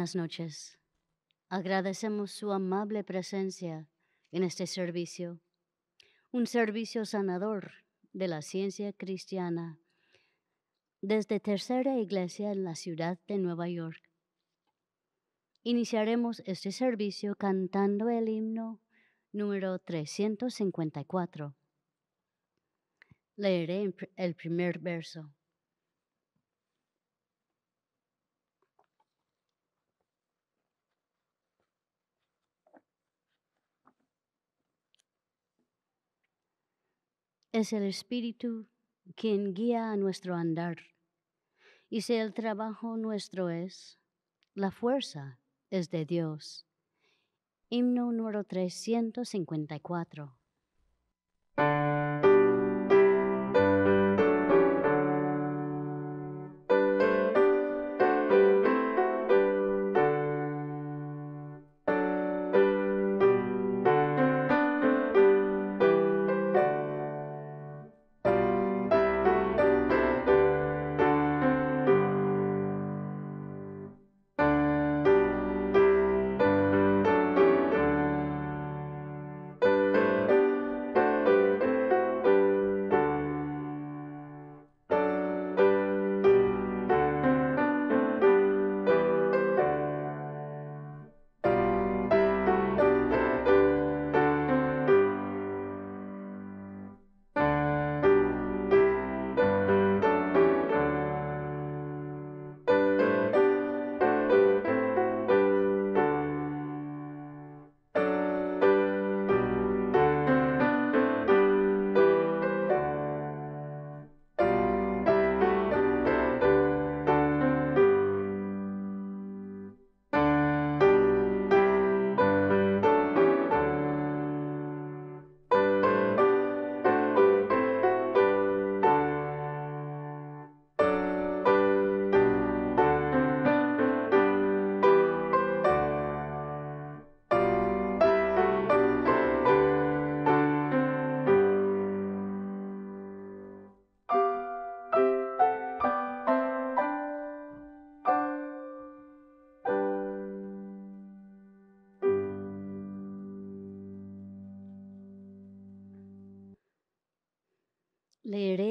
Buenas noches. Agradecemos su amable presencia en este servicio, un servicio sanador de la ciencia cristiana desde Tercera Iglesia en la ciudad de Nueva York. Iniciaremos este servicio cantando el himno número 354. Leeré el primer verso. Es el Espíritu quien guía a nuestro andar. Y si el trabajo nuestro es, la fuerza es de Dios. Himno número 354.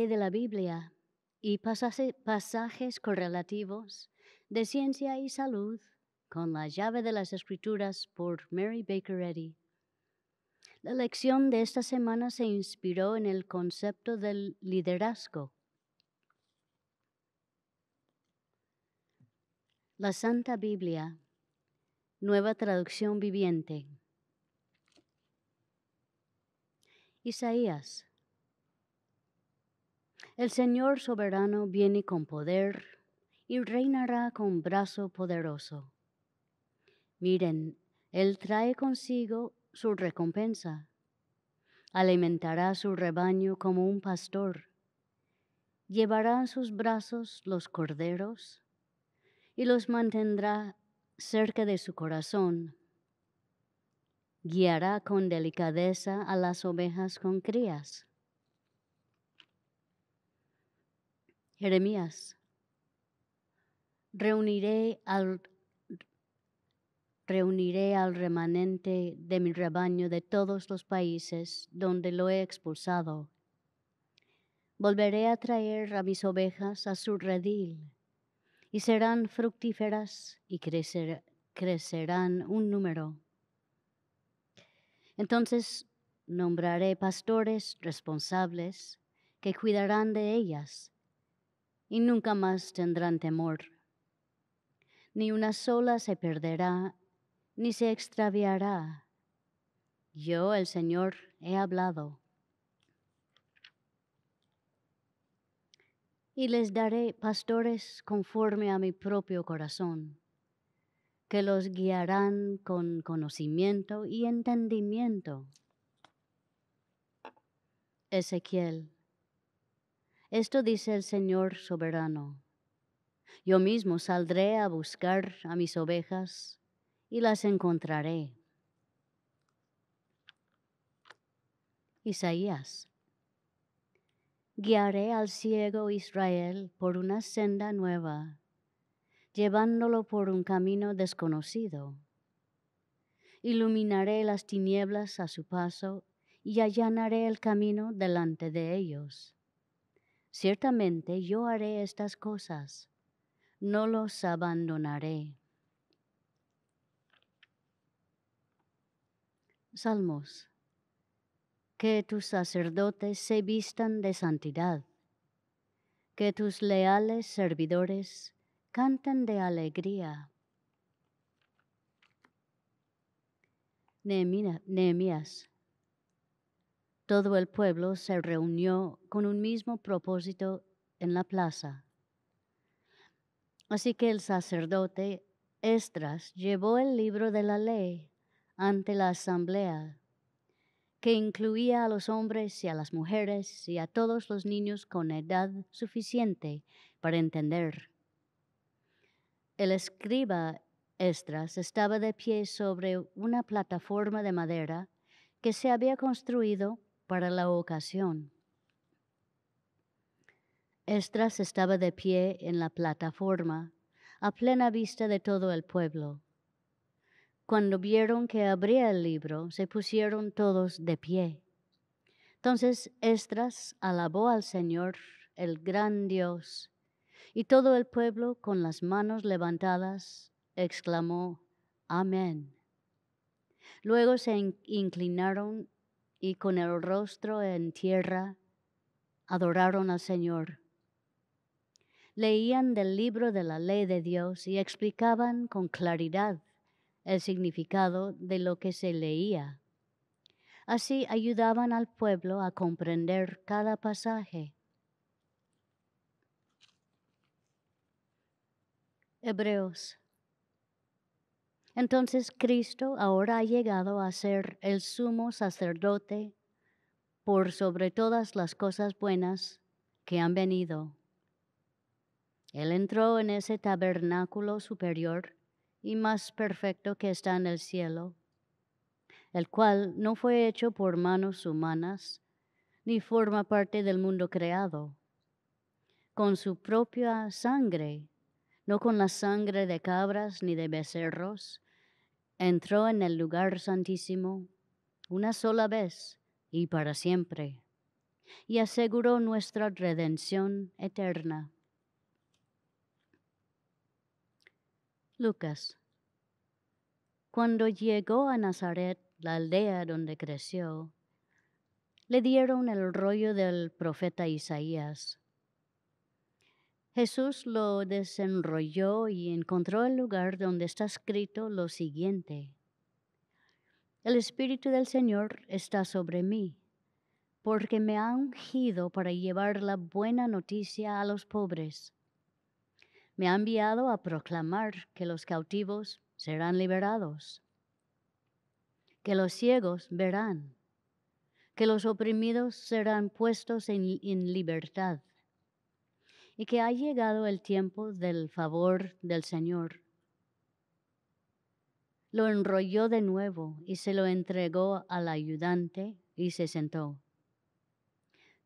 de la Biblia y pasajes correlativos de ciencia y salud con la llave de las escrituras por Mary Baker Eddy. La lección de esta semana se inspiró en el concepto del liderazgo. La Santa Biblia, nueva traducción viviente. Isaías el Señor soberano viene con poder y reinará con brazo poderoso. Miren, Él trae consigo su recompensa. Alimentará su rebaño como un pastor. Llevará en sus brazos los corderos y los mantendrá cerca de su corazón. Guiará con delicadeza a las ovejas con crías Jeremías, reuniré al, reuniré al remanente de mi rebaño de todos los países donde lo he expulsado. Volveré a traer a mis ovejas a su redil, y serán fructíferas y crecerán un número. Entonces nombraré pastores responsables que cuidarán de ellas y nunca más tendrán temor. Ni una sola se perderá, ni se extraviará. Yo, el Señor, he hablado. Y les daré pastores conforme a mi propio corazón, que los guiarán con conocimiento y entendimiento. Ezequiel esto dice el Señor soberano. Yo mismo saldré a buscar a mis ovejas y las encontraré. Isaías. Guiaré al ciego Israel por una senda nueva, llevándolo por un camino desconocido. Iluminaré las tinieblas a su paso y allanaré el camino delante de ellos. Ciertamente yo haré estas cosas, no los abandonaré. Salmos. Que tus sacerdotes se vistan de santidad, que tus leales servidores canten de alegría. Nehemías todo el pueblo se reunió con un mismo propósito en la plaza. Así que el sacerdote Estras llevó el libro de la ley ante la asamblea, que incluía a los hombres y a las mujeres y a todos los niños con edad suficiente para entender. El escriba Estras estaba de pie sobre una plataforma de madera que se había construido para la ocasión. Estras estaba de pie en la plataforma, a plena vista de todo el pueblo. Cuando vieron que abría el libro, se pusieron todos de pie. Entonces Estras alabó al Señor, el gran Dios, y todo el pueblo, con las manos levantadas, exclamó, Amén. Luego se inclinaron y con el rostro en tierra adoraron al Señor. Leían del libro de la ley de Dios y explicaban con claridad el significado de lo que se leía. Así ayudaban al pueblo a comprender cada pasaje. Hebreos entonces Cristo ahora ha llegado a ser el sumo sacerdote por sobre todas las cosas buenas que han venido. Él entró en ese tabernáculo superior y más perfecto que está en el cielo, el cual no fue hecho por manos humanas, ni forma parte del mundo creado. Con su propia sangre, no con la sangre de cabras ni de becerros, entró en el lugar santísimo una sola vez y para siempre, y aseguró nuestra redención eterna. Lucas. Cuando llegó a Nazaret, la aldea donde creció, le dieron el rollo del profeta Isaías Jesús lo desenrolló y encontró el lugar donde está escrito lo siguiente. El Espíritu del Señor está sobre mí, porque me ha ungido para llevar la buena noticia a los pobres. Me ha enviado a proclamar que los cautivos serán liberados, que los ciegos verán, que los oprimidos serán puestos en, libertad y que ha llegado el tiempo del favor del Señor. Lo enrolló de nuevo y se lo entregó al ayudante y se sentó.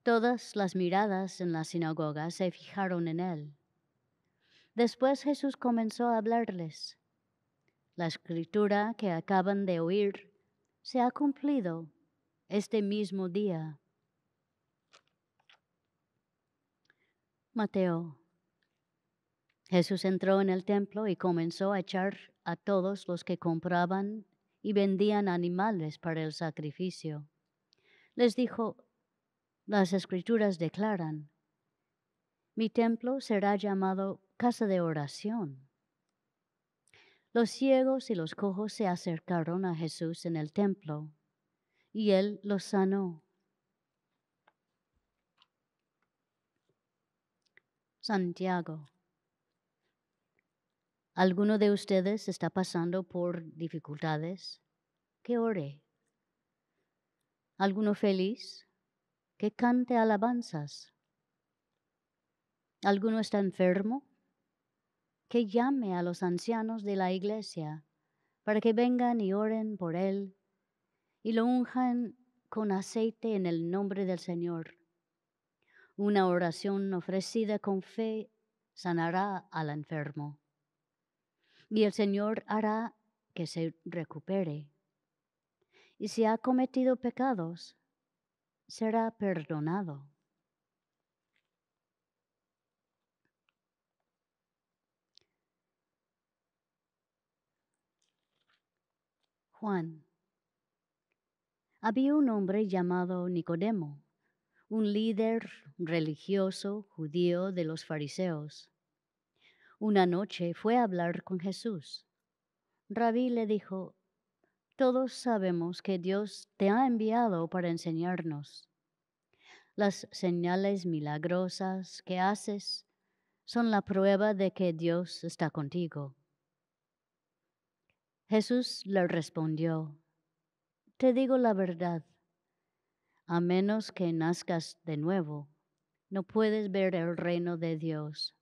Todas las miradas en la sinagoga se fijaron en él. Después Jesús comenzó a hablarles. La escritura que acaban de oír se ha cumplido este mismo día. Mateo. Jesús entró en el templo y comenzó a echar a todos los que compraban y vendían animales para el sacrificio. Les dijo, las escrituras declaran, mi templo será llamado casa de oración. Los ciegos y los cojos se acercaron a Jesús en el templo, y él los sanó. Santiago. ¿Alguno de ustedes está pasando por dificultades? Que ore. ¿Alguno feliz? Que cante alabanzas. ¿Alguno está enfermo? Que llame a los ancianos de la iglesia para que vengan y oren por él y lo unjan con aceite en el nombre del Señor. Una oración ofrecida con fe sanará al enfermo y el Señor hará que se recupere. Y si ha cometido pecados, será perdonado. Juan. Había un hombre llamado Nicodemo, un líder religioso judío de los fariseos. Una noche fue a hablar con Jesús. Rabí le dijo, todos sabemos que Dios te ha enviado para enseñarnos. Las señales milagrosas que haces son la prueba de que Dios está contigo. Jesús le respondió, Te digo la verdad, a menos que nazcas de nuevo, no puedes ver el reino de Dios.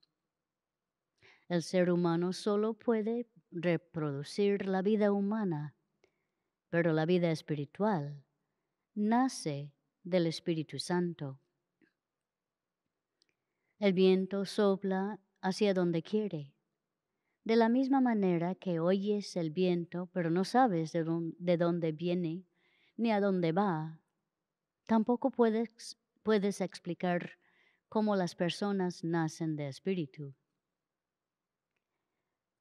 El ser humano solo puede reproducir la vida humana, pero la vida espiritual nace del Espíritu Santo. El viento sopla hacia donde quiere. De la misma manera que oyes el viento, pero no sabes de dónde, viene ni a dónde va, Tampoco puedes, puedes explicar cómo las personas nacen de espíritu.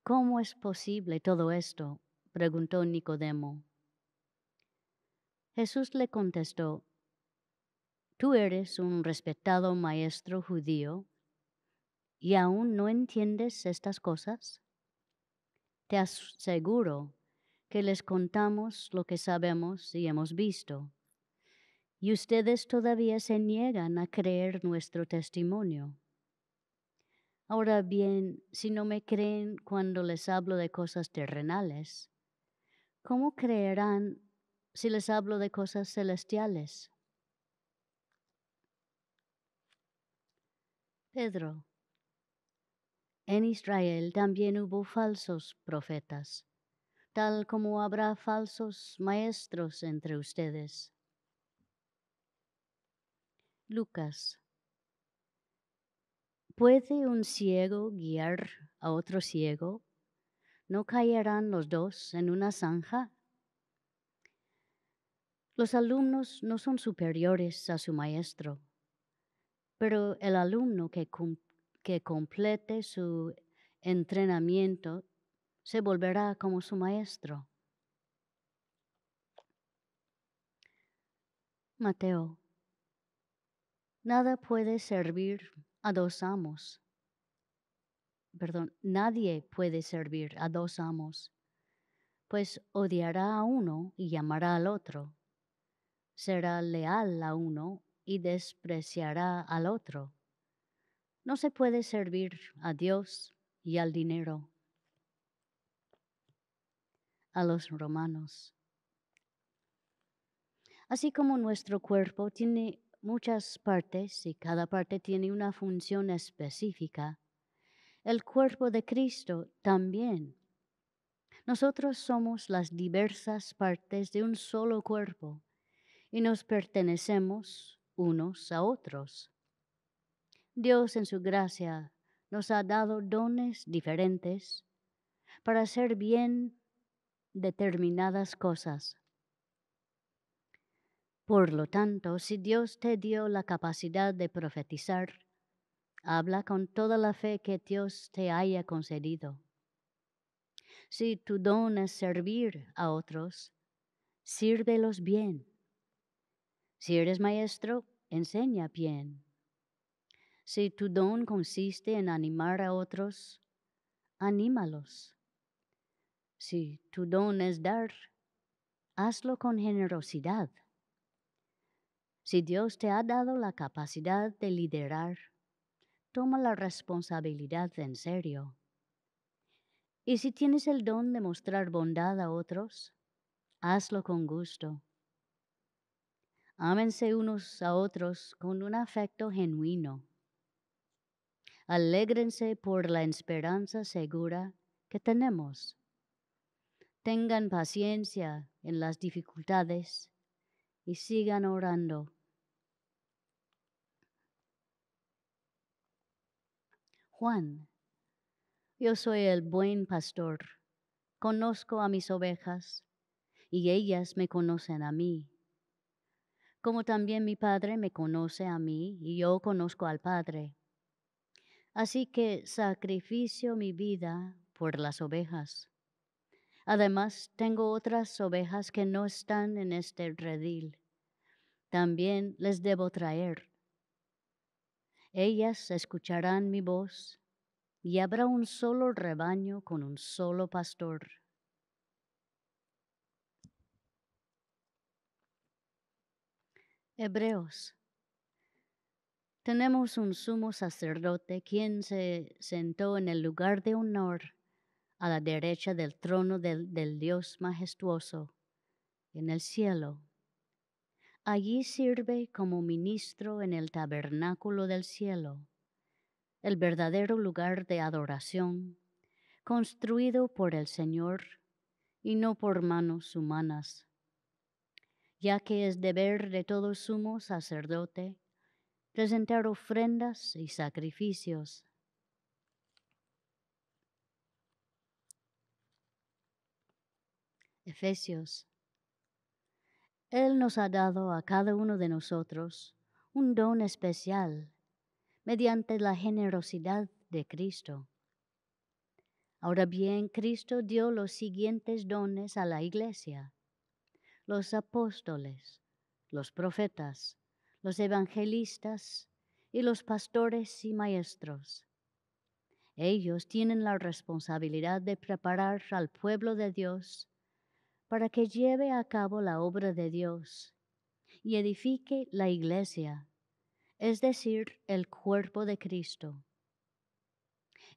¿Cómo es posible todo esto? preguntó Nicodemo. Jesús le contestó, Tú eres un respetado maestro judío y aún no entiendes estas cosas. Te aseguro que les contamos lo que sabemos y hemos visto, y ustedes todavía se niegan a creer nuestro testimonio. Ahora bien, si no me creen cuando les hablo de cosas terrenales, ¿cómo creerán si les hablo de cosas celestiales? Pedro, en Israel también hubo falsos profetas, tal como habrá falsos maestros entre ustedes Lucas. ¿Puede un ciego guiar a otro ciego? ¿No caerán los dos en una zanja? Los alumnos no son superiores a su maestro, pero el alumno que, complete su entrenamiento se volverá como su maestro. Mateo Nada puede servir a dos amos. Perdón, nadie puede servir a dos amos, pues odiará a uno y llamará al otro. Será leal a uno y despreciará al otro. No se puede servir a Dios y al dinero. A los romanos. Así como nuestro cuerpo tiene muchas partes y cada parte tiene una función específica, el cuerpo de Cristo también. Nosotros somos las diversas partes de un solo cuerpo y nos pertenecemos unos a otros. Dios en su gracia nos ha dado dones diferentes para hacer bien determinadas cosas. Por lo tanto, si Dios te dio la capacidad de profetizar, habla con toda la fe que Dios te haya concedido. Si tu don es servir a otros, sírvelos bien. Si eres maestro, enseña bien. Si tu don consiste en animar a otros, anímalos. Si tu don es dar, hazlo con generosidad. Si Dios te ha dado la capacidad de liderar, toma la responsabilidad en serio. Y si tienes el don de mostrar bondad a otros, hazlo con gusto. Ámense unos a otros con un afecto genuino. Alégrense por la esperanza segura que tenemos. Tengan paciencia en las dificultades y sigan orando. Juan. Yo soy el buen pastor, conozco a mis ovejas, y ellas me conocen a mí. Como también mi Padre me conoce a mí, y yo conozco al Padre. Así que sacrificio mi vida por las ovejas. Además, tengo otras ovejas que no están en este redil. También les debo traer ellas escucharán mi voz y habrá un solo rebaño con un solo pastor. Hebreos. Tenemos un sumo sacerdote quien se sentó en el lugar de honor a la derecha del trono del, Dios majestuoso en el cielo Allí sirve como ministro en el tabernáculo del cielo, el verdadero lugar de adoración, construido por el Señor y no por manos humanas, ya que es deber de todo sumo sacerdote presentar ofrendas y sacrificios. Efesios él nos ha dado a cada uno de nosotros un don especial mediante la generosidad de Cristo. Ahora bien, Cristo dio los siguientes dones a la iglesia, los apóstoles, los profetas, los evangelistas y los pastores y maestros. Ellos tienen la responsabilidad de preparar al pueblo de Dios para que lleve a cabo la obra de Dios y edifique la iglesia, es decir, el cuerpo de Cristo.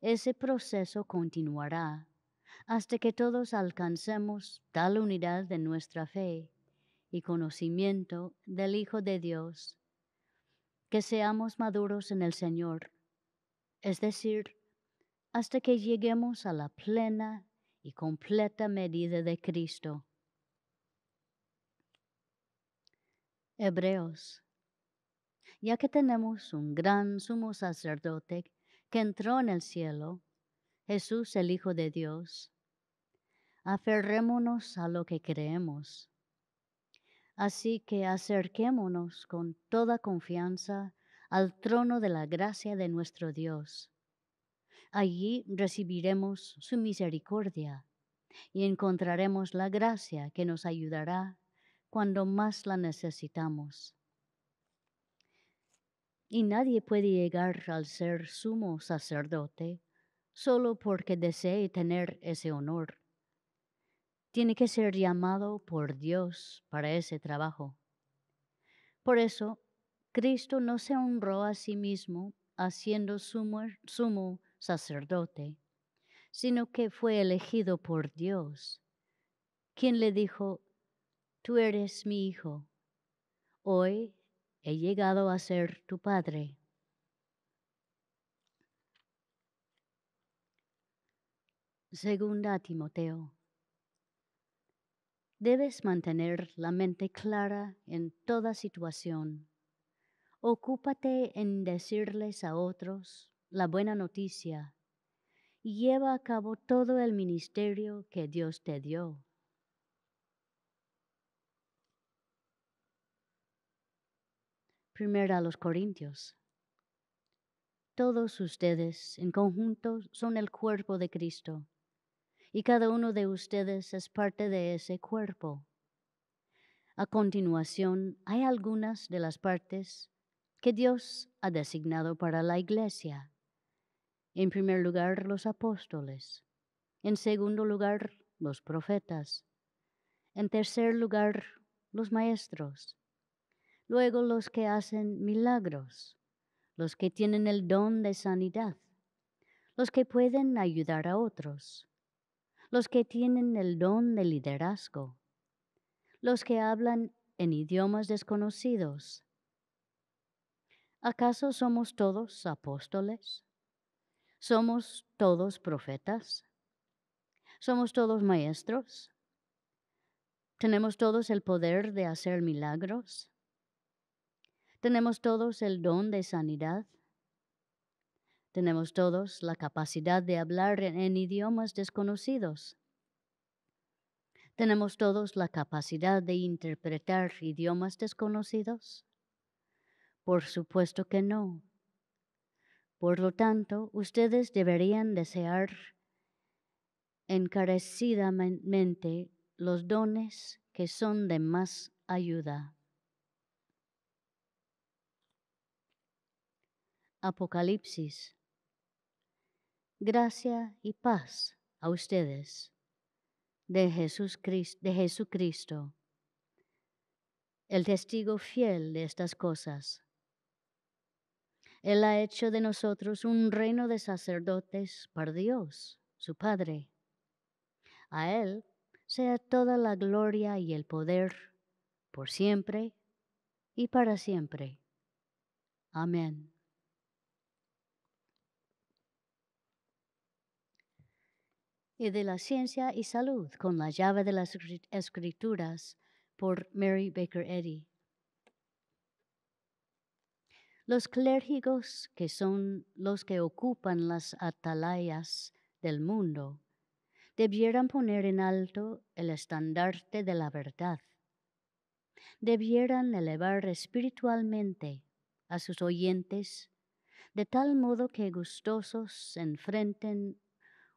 Ese proceso continuará hasta que todos alcancemos tal unidad de nuestra fe y conocimiento del Hijo de Dios, que seamos maduros en el Señor, es decir, hasta que lleguemos a la plena y completa medida de Cristo. Hebreos. Ya que tenemos un gran sumo sacerdote que entró en el cielo, Jesús el Hijo de Dios, aferrémonos a lo que creemos. Así que acerquémonos con toda confianza al trono de la gracia de nuestro Dios Allí recibiremos su misericordia y encontraremos la gracia que nos ayudará cuando más la necesitamos. Y nadie puede llegar al ser sumo sacerdote solo porque desee tener ese honor. Tiene que ser llamado por Dios para ese trabajo. Por eso, Cristo no se honró a sí mismo haciendo sumo, sumo sacerdote, sino que fue elegido por Dios, quien le dijo, Tú eres mi hijo, hoy he llegado a ser tu padre. Segunda Timoteo. Debes mantener la mente clara en toda situación. Ocúpate en decirles a otros la buena noticia y lleva a cabo todo el ministerio que Dios te dio. Primera a los Corintios. Todos ustedes en conjunto son el cuerpo de Cristo y cada uno de ustedes es parte de ese cuerpo. A continuación, hay algunas de las partes que Dios ha designado para la iglesia en primer lugar, los apóstoles. En segundo lugar, los profetas. En tercer lugar, los maestros. Luego, los que hacen milagros. Los que tienen el don de sanidad. Los que pueden ayudar a otros. Los que tienen el don de liderazgo. Los que hablan en idiomas desconocidos. ¿Acaso somos todos apóstoles? Somos todos profetas. Somos todos maestros. Tenemos todos el poder de hacer milagros. Tenemos todos el don de sanidad. Tenemos todos la capacidad de hablar en, idiomas desconocidos. Tenemos todos la capacidad de interpretar idiomas desconocidos. Por supuesto que no. Por lo tanto, ustedes deberían desear encarecidamente los dones que son de más ayuda. Apocalipsis. Gracia y paz a ustedes de, de Jesucristo, el testigo fiel de estas cosas él ha hecho de nosotros un reino de sacerdotes para Dios, su Padre. A Él sea toda la gloria y el poder, por siempre y para siempre. Amén. Y de la ciencia y salud con la llave de las escrituras por Mary Baker Eddy. Los clérigos, que son los que ocupan las atalayas del mundo, debieran poner en alto el estandarte de la verdad. Debieran elevar espiritualmente a sus oyentes de tal modo que gustosos enfrenten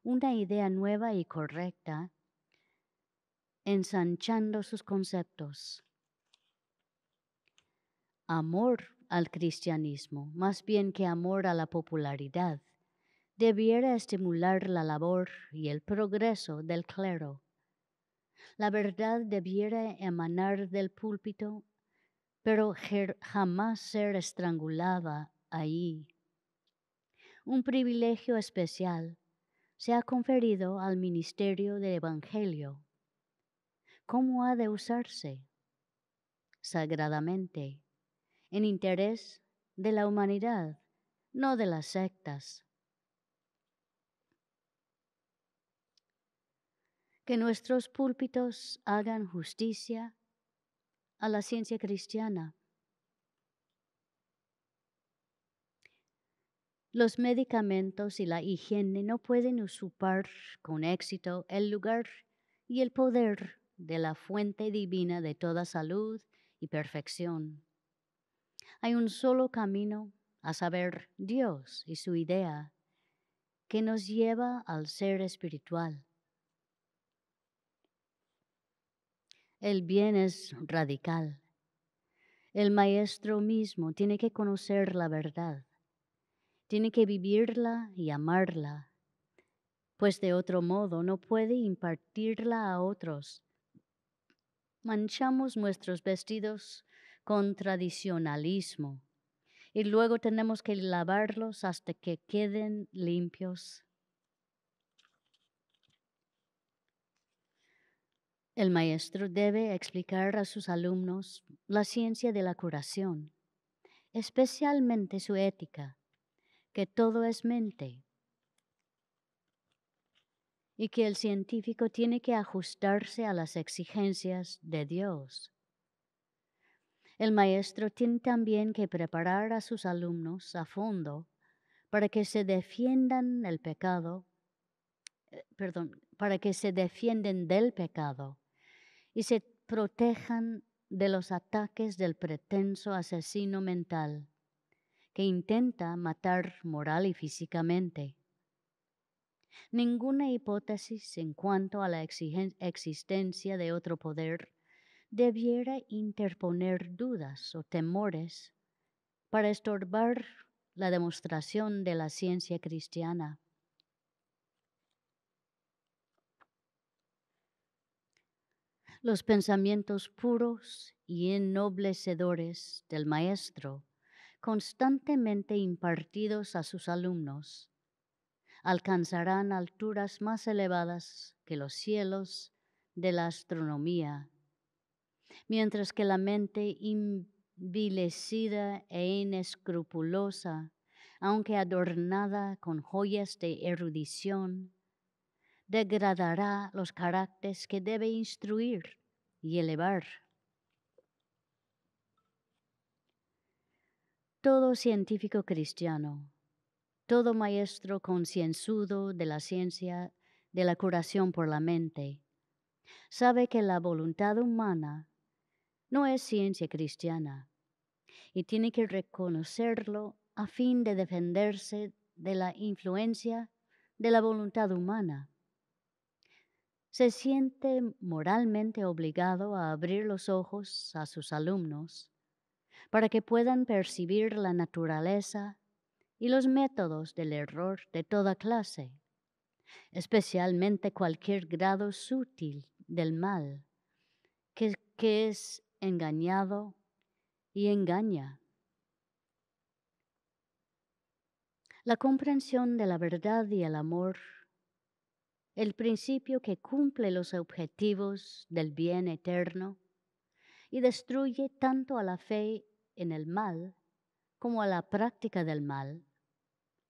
una idea nueva y correcta, ensanchando sus conceptos. Amor al cristianismo, más bien que amor a la popularidad, debiera estimular la labor y el progreso del clero. La verdad debiera emanar del púlpito, pero jamás ser estrangulada allí. Un privilegio especial se ha conferido al ministerio del Evangelio. ¿Cómo ha de usarse? Sagradamente en interés de la humanidad, no de las sectas. Que nuestros púlpitos hagan justicia a la ciencia cristiana. Los medicamentos y la higiene no pueden usurpar con éxito el lugar y el poder de la fuente divina de toda salud y perfección. Hay un solo camino, a saber, Dios y su idea, que nos lleva al ser espiritual. El bien es radical. El maestro mismo tiene que conocer la verdad, tiene que vivirla y amarla, pues de otro modo no puede impartirla a otros. Manchamos nuestros vestidos con tradicionalismo. Y luego tenemos que lavarlos hasta que queden limpios. El maestro debe explicar a sus alumnos la ciencia de la curación, especialmente su ética, que todo es mente y que el científico tiene que ajustarse a las exigencias de Dios. El maestro tiene también que preparar a sus alumnos a fondo para que se defiendan el pecado, eh, para que se del pecado y se protejan de los ataques del pretenso asesino mental que intenta matar moral y físicamente. Ninguna hipótesis en cuanto a la existencia de otro poder debiera interponer dudas o temores para estorbar la demostración de la ciencia cristiana. Los pensamientos puros y ennoblecedores del Maestro, constantemente impartidos a sus alumnos, alcanzarán alturas más elevadas que los cielos de la astronomía mientras que la mente invilecida e inescrupulosa, aunque adornada con joyas de erudición, degradará los caracteres que debe instruir y elevar. Todo científico cristiano, todo maestro concienzudo de la ciencia de la curación por la mente, sabe que la voluntad humana no es ciencia cristiana y tiene que reconocerlo a fin de defenderse de la influencia de la voluntad humana. Se siente moralmente obligado a abrir los ojos a sus alumnos para que puedan percibir la naturaleza y los métodos del error de toda clase, especialmente cualquier grado sutil del mal, que, que es engañado y engaña. La comprensión de la verdad y el amor, el principio que cumple los objetivos del bien eterno y destruye tanto a la fe en el mal como a la práctica del mal,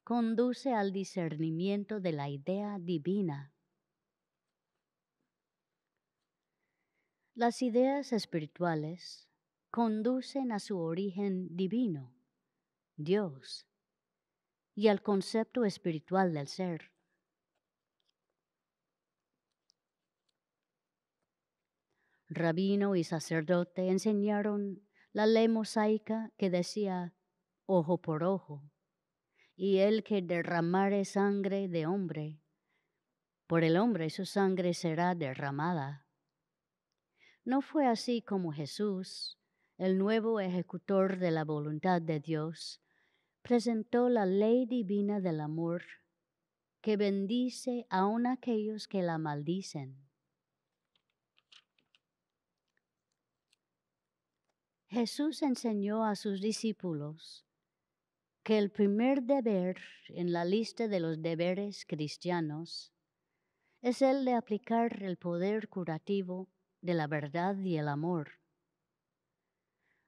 conduce al discernimiento de la idea divina Las ideas espirituales conducen a su origen divino, Dios, y al concepto espiritual del ser. Rabino y sacerdote enseñaron la ley mosaica que decía ojo por ojo, y el que derramare sangre de hombre, por el hombre su sangre será derramada. No fue así como Jesús, el nuevo ejecutor de la voluntad de Dios, presentó la ley divina del amor que bendice aún aquellos que la maldicen. Jesús enseñó a sus discípulos que el primer deber en la lista de los deberes cristianos es el de aplicar el poder curativo de la verdad y el amor.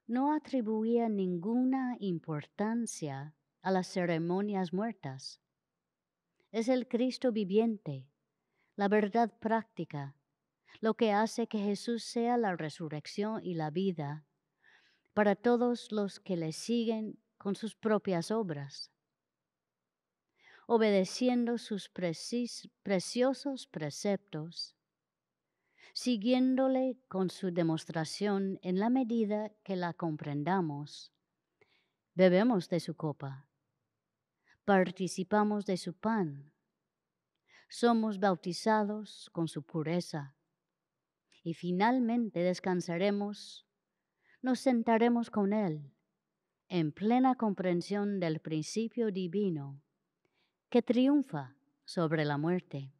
No atribuía ninguna importancia a las ceremonias muertas. Es el Cristo viviente, la verdad práctica, lo que hace que Jesús sea la resurrección y la vida para todos los que le siguen con sus propias obras, obedeciendo sus preciosos preceptos siguiéndole con su demostración en la medida que la comprendamos. Bebemos de su copa, participamos de su pan, somos bautizados con su pureza y finalmente descansaremos, nos sentaremos con Él en plena comprensión del principio divino que triunfa sobre la muerte.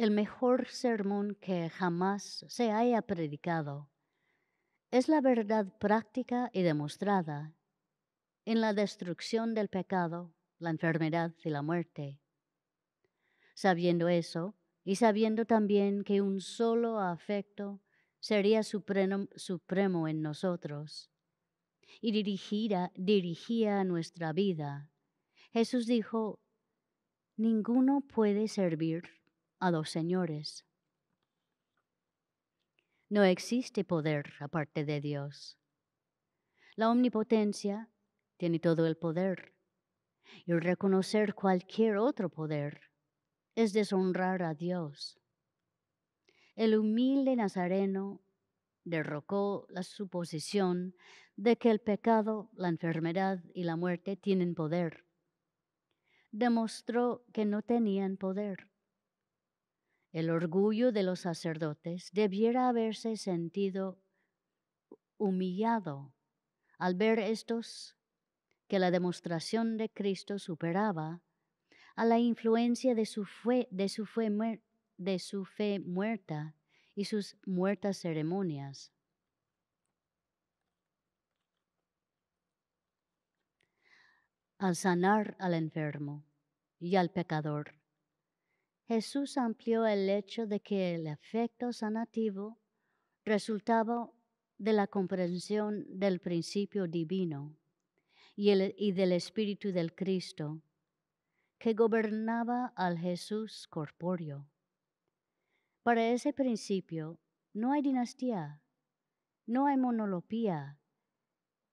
el mejor sermón que jamás se haya predicado. Es la verdad práctica y demostrada en la destrucción del pecado, la enfermedad y la muerte. Sabiendo eso, y sabiendo también que un solo afecto sería supremo, en nosotros y dirigía nuestra vida, Jesús dijo, ninguno puede servir a los señores. No existe poder aparte de Dios. La omnipotencia tiene todo el poder y reconocer cualquier otro poder es deshonrar a Dios. El humilde nazareno derrocó la suposición de que el pecado, la enfermedad y la muerte tienen poder. Demostró que no tenían poder el orgullo de los sacerdotes debiera haberse sentido humillado al ver estos que la demostración de Cristo superaba a la influencia de su fe, de su fe muerta y sus muertas ceremonias. Al sanar al enfermo y al pecador Jesús amplió el hecho de que el efecto sanativo resultaba de la comprensión del principio divino y, del Espíritu del Cristo que gobernaba al Jesús corpóreo. Para ese principio no hay dinastía, no hay monolopía,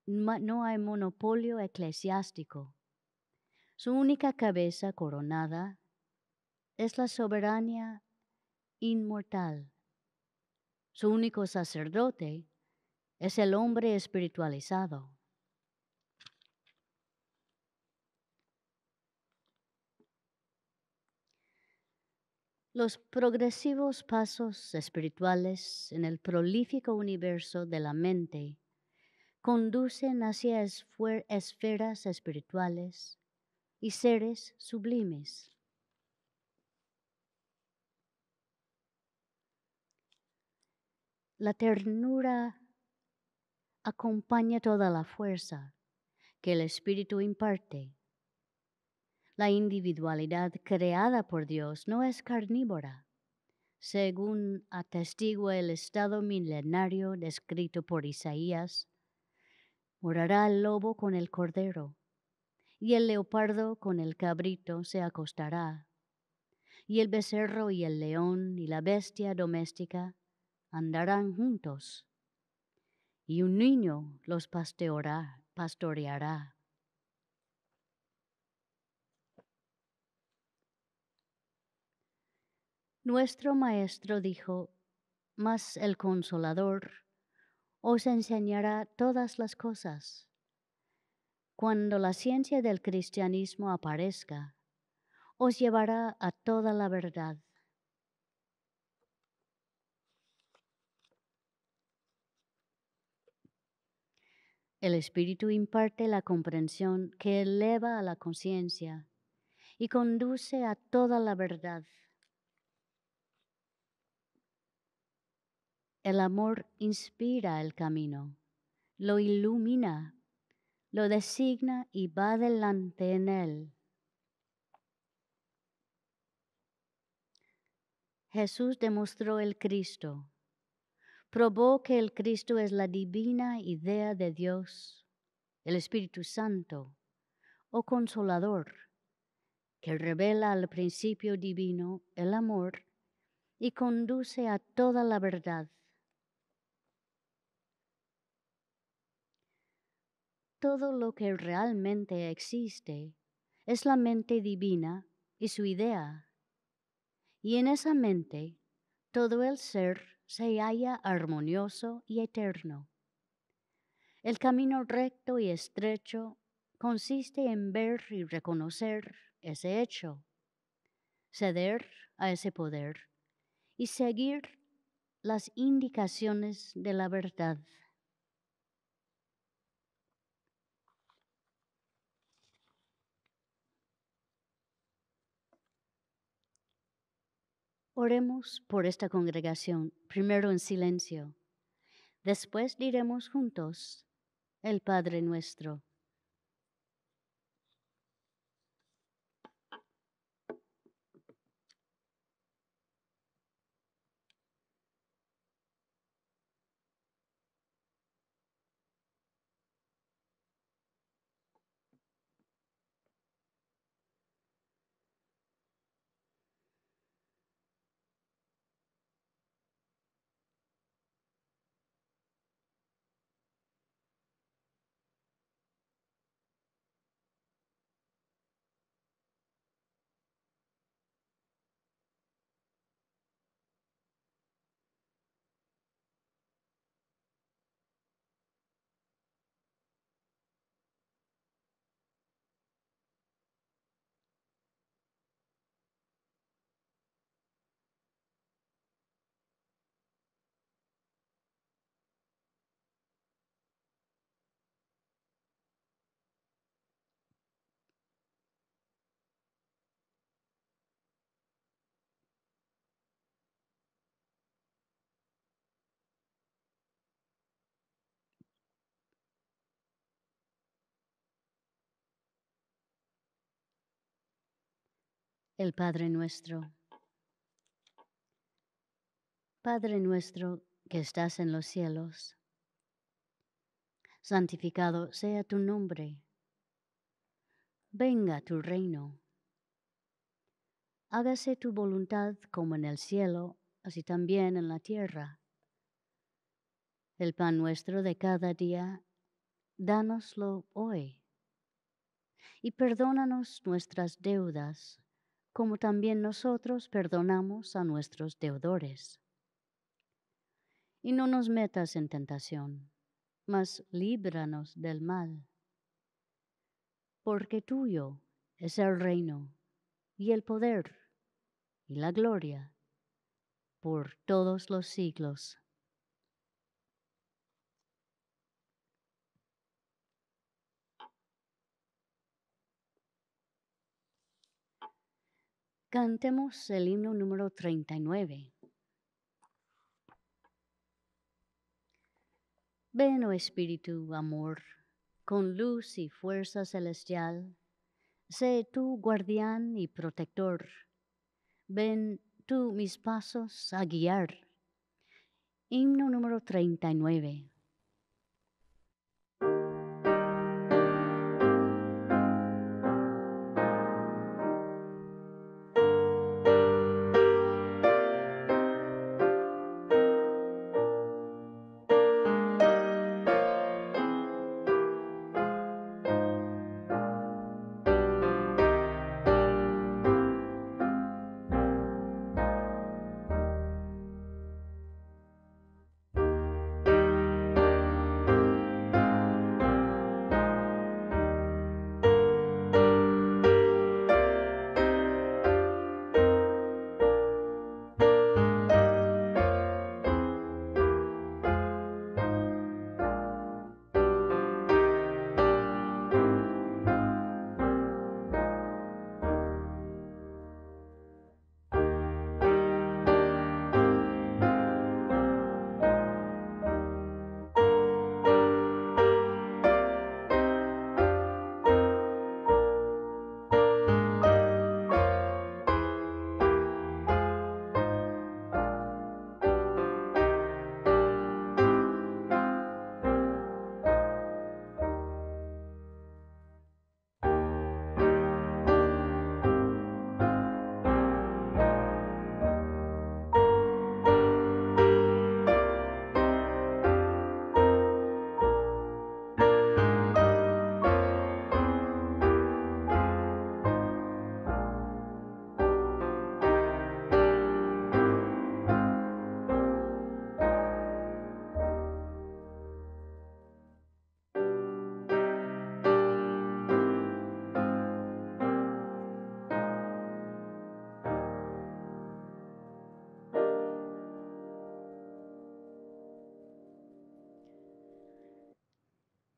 no hay monopolio eclesiástico. Su única cabeza coronada es la soberanía inmortal. Su único sacerdote es el hombre espiritualizado. Los progresivos pasos espirituales en el prolífico universo de la mente conducen hacia esferas espirituales y seres sublimes. La ternura acompaña toda la fuerza que el Espíritu imparte. La individualidad creada por Dios no es carnívora, según atestigua el estado milenario descrito por Isaías. Morará el lobo con el cordero, y el leopardo con el cabrito se acostará, y el becerro y el león y la bestia doméstica andarán juntos, y un niño los pastoreará. pastoreará. Nuestro Maestro dijo, mas el Consolador os enseñará todas las cosas. Cuando la ciencia del cristianismo aparezca, os llevará a toda la verdad El Espíritu imparte la comprensión que eleva a la conciencia y conduce a toda la verdad. El amor inspira el camino, lo ilumina, lo designa y va delante en él. Jesús demostró el Cristo probó que el Cristo es la divina idea de Dios, el Espíritu Santo o Consolador, que revela al principio divino el amor y conduce a toda la verdad. Todo lo que realmente existe es la mente divina y su idea, y en esa mente todo el ser se halla armonioso y eterno. El camino recto y estrecho consiste en ver y reconocer ese hecho, ceder a ese poder y seguir las indicaciones de la verdad. Oremos por esta congregación, primero en silencio. Después diremos juntos el Padre nuestro. el Padre nuestro. Padre nuestro que estás en los cielos, santificado sea tu nombre, venga tu reino, hágase tu voluntad como en el cielo, así también en la tierra. El pan nuestro de cada día, dánoslo hoy y perdónanos nuestras deudas como también nosotros perdonamos a nuestros deudores. Y no nos metas en tentación, mas líbranos del mal. Porque tuyo es el reino, y el poder, y la gloria, por todos los siglos. Cantemos el himno número 39. Ven, oh Espíritu, amor, con luz y fuerza celestial, sé tu guardián y protector. Ven tú mis pasos a guiar. Himno número 39.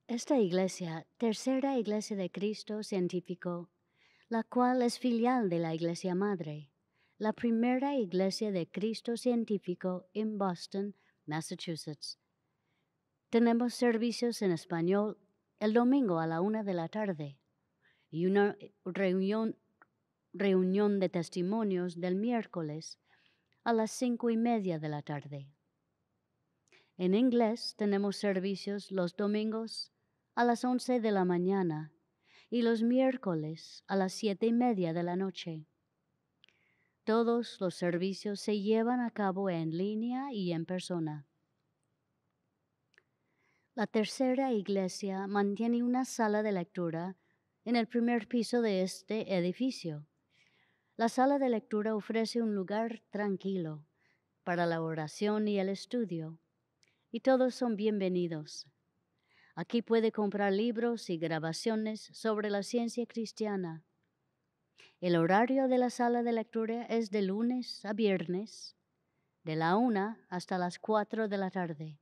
Esta iglesia, tercera iglesia de Cristo científico, la cual es filial de la iglesia madre, la primera iglesia de Cristo científico en Boston, Massachusetts. Tenemos servicios en español el domingo a la una de la tarde y una reunión, reunión de testimonios del miércoles a las cinco y media de la tarde. En inglés tenemos servicios los domingos a las once de la mañana y los miércoles a las siete y media de la noche. Todos los servicios se llevan a cabo en línea y en persona. La tercera iglesia mantiene una sala de lectura en el primer piso de este edificio. La sala de lectura ofrece un lugar tranquilo para la oración y el estudio, y todos son bienvenidos. Aquí puede comprar libros y grabaciones sobre la ciencia cristiana. El horario de la sala de lectura es de lunes a viernes, de la una hasta las cuatro de la tarde.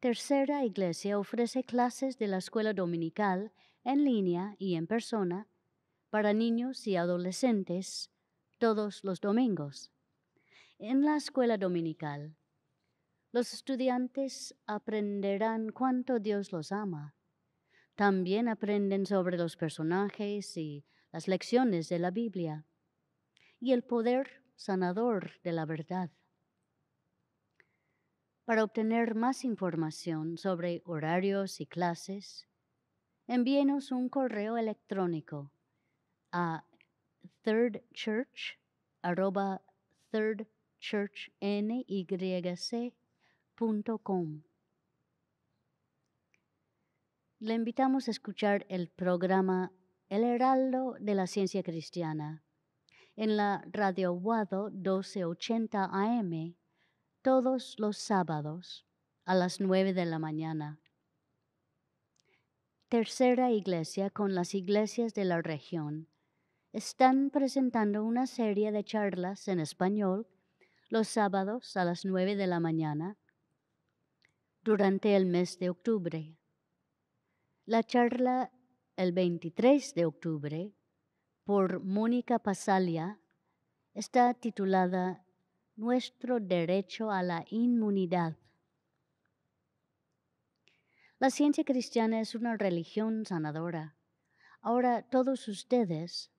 Tercera Iglesia ofrece clases de la escuela dominical en línea y en persona para niños y adolescentes todos los domingos. En la escuela dominical, los estudiantes aprenderán cuánto Dios los ama. También aprenden sobre los personajes y las lecciones de la Biblia y el poder sanador de la verdad. Para obtener más información sobre horarios y clases, envíenos un correo electrónico a thirdchurchnyc, le invitamos a escuchar el programa El Heraldo de la Ciencia Cristiana en la Radio Guado 1280 AM todos los sábados a las 9 de la mañana. Tercera Iglesia con las iglesias de la región están presentando una serie de charlas en español los sábados a las 9 de la mañana durante el mes de octubre. La charla el 23 de octubre por Mónica Pasalia está titulada Nuestro derecho a la inmunidad. La ciencia cristiana es una religión sanadora. Ahora todos ustedes,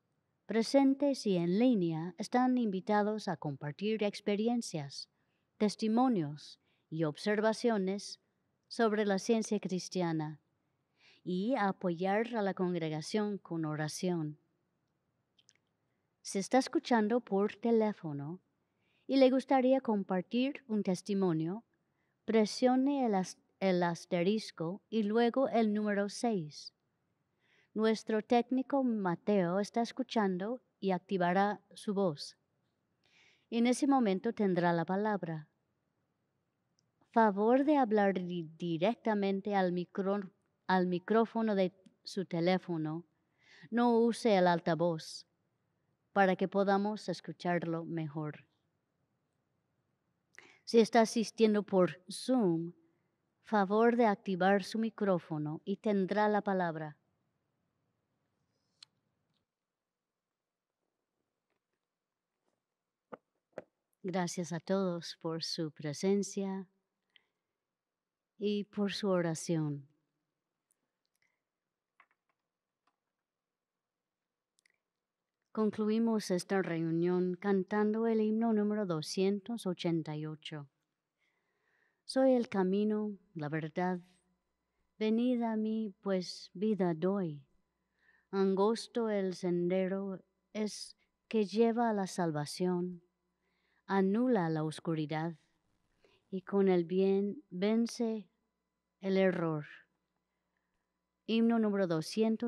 presentes y en línea, están invitados a compartir experiencias, testimonios y observaciones sobre la ciencia cristiana y apoyar a la congregación con oración. Se está escuchando por teléfono y le gustaría compartir un testimonio, presione el, el asterisco y luego el número 6. Nuestro técnico Mateo está escuchando y activará su voz. En ese momento tendrá la palabra favor de hablar directamente al, micrófono de su teléfono. No use el altavoz para que podamos escucharlo mejor. Si está asistiendo por Zoom, favor de activar su micrófono y tendrá la palabra. Gracias a todos por su presencia y por su oración. Concluimos esta reunión cantando el himno número 288. Soy el camino, la verdad. Venid a mí, pues vida doy. Angosto el sendero es que lleva a la salvación. Anula la oscuridad y con el bien vence el error. Himno número 288.